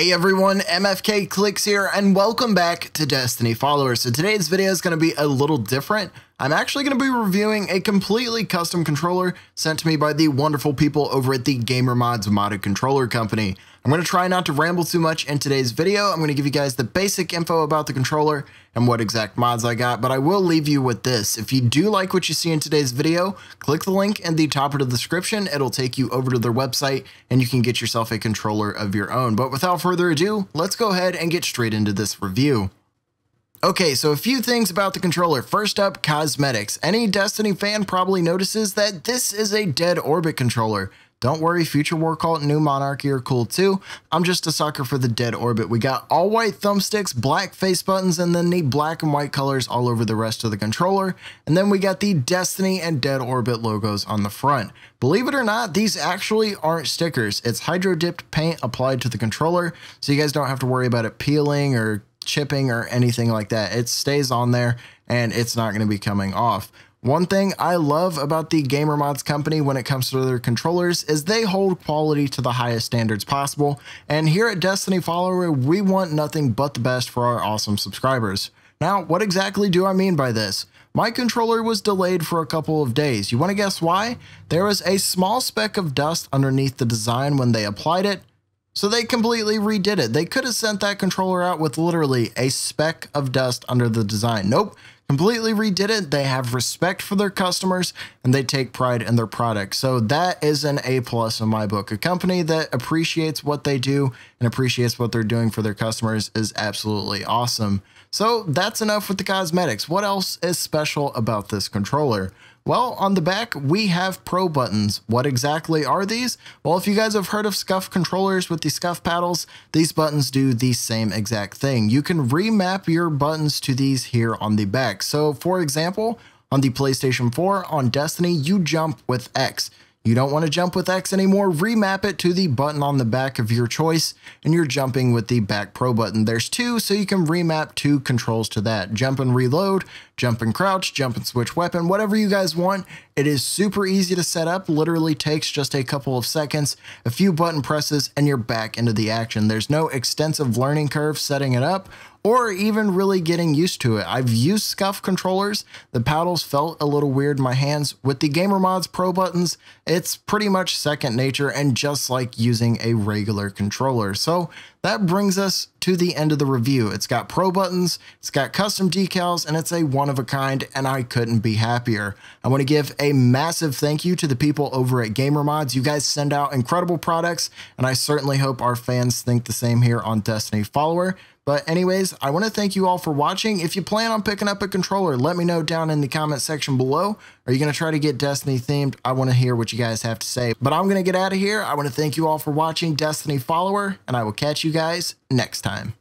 Hey everyone, MFK Clicks here, and welcome back to Destiny Followers. So today's video is going to be a little different. I'm actually going to be reviewing a completely custom controller sent to me by the wonderful people over at the Gamer Mods Modded Controller Company. I'm going to try not to ramble too much in today's video. I'm going to give you guys the basic info about the controller and what exact mods I got, but I will leave you with this. If you do like what you see in today's video, click the link in the top of the description. It'll take you over to their website and you can get yourself a controller of your own. But without further ado, let's go ahead and get straight into this review. Okay, so a few things about the controller. First up, cosmetics. Any Destiny fan probably notices that this is a dead orbit controller. Don't worry, Future War Cult and New Monarchy are cool too. I'm just a sucker for the dead orbit. We got all white thumbsticks, black face buttons, and then the black and white colors all over the rest of the controller. And then we got the Destiny and Dead Orbit logos on the front. Believe it or not, these actually aren't stickers. It's hydro dipped paint applied to the controller, so you guys don't have to worry about it peeling or chipping or anything like that. It stays on there and it's not going to be coming off. One thing I love about the Gamer Mods company when it comes to their controllers is they hold quality to the highest standards possible. And here at Destiny Follower, we want nothing but the best for our awesome subscribers. Now, what exactly do I mean by this? My controller was delayed for a couple of days. You want to guess why? There was a small speck of dust underneath the design when they applied it, so they completely redid it. They could have sent that controller out with literally a speck of dust under the design. Nope, completely redid it. They have respect for their customers and they take pride in their product. So that is an A plus in my book. A company that appreciates what they do and appreciates what they're doing for their customers is absolutely awesome. So that's enough with the cosmetics. What else is special about this controller? Well, on the back, we have Pro buttons. What exactly are these? Well, if you guys have heard of scuff controllers with the scuff paddles, these buttons do the same exact thing. You can remap your buttons to these here on the back. So for example, on the PlayStation 4, on Destiny, you jump with X. You don't want to jump with X anymore, remap it to the button on the back of your choice, and you're jumping with the back pro button. There's two, so you can remap two controls to that. Jump and reload, jump and crouch, jump and switch weapon, whatever you guys want. It is super easy to set up, literally takes just a couple of seconds, a few button presses, and you're back into the action. There's no extensive learning curve setting it up or even really getting used to it. I've used scuff controllers. The paddles felt a little weird in my hands. With the Gamer Mods Pro buttons, it's pretty much second nature and just like using a regular controller. So that brings us to the end of the review. It's got pro buttons, it's got custom decals, and it's a one of a kind, and I couldn't be happier. I want to give a massive thank you to the people over at Gamer Mods. You guys send out incredible products, and I certainly hope our fans think the same here on Destiny Follower. But anyways, I want to thank you all for watching. If you plan on picking up a controller, let me know down in the comment section below. Are you going to try to get Destiny themed? I want to hear what you guys have to say. But I'm going to get out of here. I want to thank you all for watching Destiny Follower, and I will catch you guys next time.